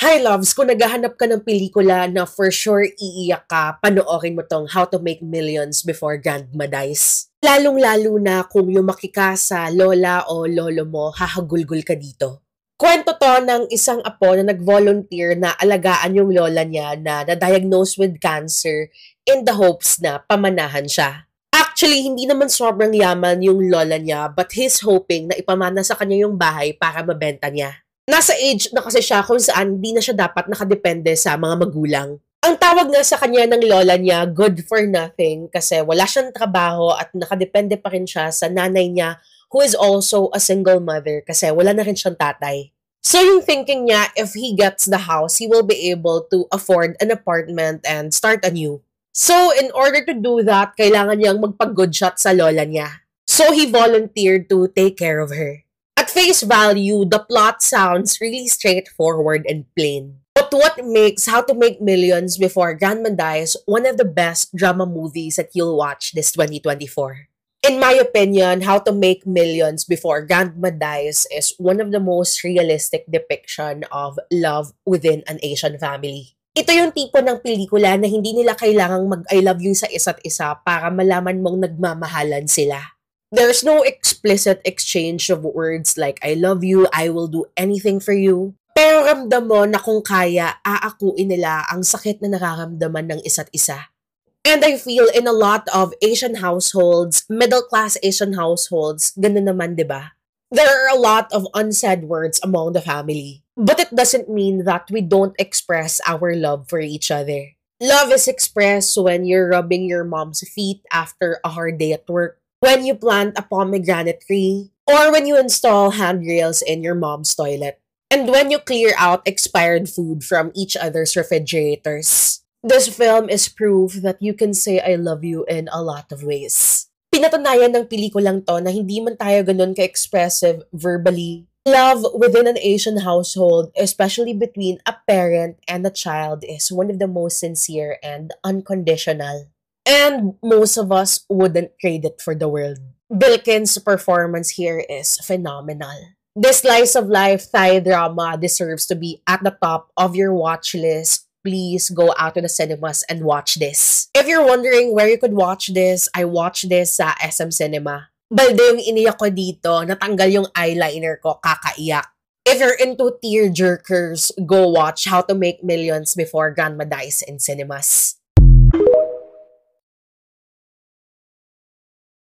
Hi loves, kung naghahanap ka ng pelikula na for sure iiyak ka, panoorin mo tong How to Make Millions Before Grandma Dies. Lalong-lalo na kung yung ka sa lola o lolo mo, hahagulgul ka dito. Kwento to ng isang apo na nag-volunteer na alagaan yung lola niya na na-diagnose with cancer in the hopes na pamanahan siya. Actually, hindi naman sobrang yaman yung lola niya but he's hoping na ipamana sa kanya yung bahay para mabenta niya. Nasa age na kasi siya kung saan hindi na siya dapat nakadepende sa mga magulang. Ang tawag nga sa kanya ng lola niya, good for nothing, kasi wala siyang trabaho at nakadepende pa rin siya sa nanay niya who is also a single mother kasi wala na rin siyang tatay. So yung thinking niya, if he gets the house, he will be able to afford an apartment and start anew. So in order to do that, kailangan niyang magpag-good shot sa lola niya. So he volunteered to take care of her face value, the plot sounds really straightforward and plain. But what makes How to Make Millions Before Grandma Dies one of the best drama movies that you'll watch this 2024? In my opinion, How to Make Millions Before Grandma Dies is one of the most realistic depiction of love within an Asian family. Ito yung tipo ng pelikula na hindi nila kailangang mag-I love you sa isa't isa para malaman mong nagmamahalan sila there's no explicit exchange of words like I love you, I will do anything for you. Pero ramdam mo na kung kaya, aakuin nila ang sakit na nakaramdaman ng isa't isa. And I feel in a lot of Asian households, middle-class Asian households, ganun naman, di ba? There are a lot of unsaid words among the family. But it doesn't mean that we don't express our love for each other. Love is expressed when you're rubbing your mom's feet after a hard day at work when you plant a pomegranate tree, or when you install handrails in your mom's toilet, and when you clear out expired food from each other's refrigerators. This film is proof that you can say I love you in a lot of ways. Pinatunayan ng pelikulang to na hindi man tayo ganun ka-expressive verbally. Love within an Asian household, especially between a parent and a child, is one of the most sincere and unconditional. And most of us wouldn't trade it for the world. Bilkin's performance here is phenomenal. This slice of life Thai drama deserves to be at the top of your watch list please go out to the cinemas and watch this. If you're wondering where you could watch this, I watched this sa SM Cinema. Balde yung iniyak ko dito, natanggal yung eyeliner ko, kakaiyak. If you're into tear jerkers, go watch How to Make Millions Before Grandma Dies in Cinemas.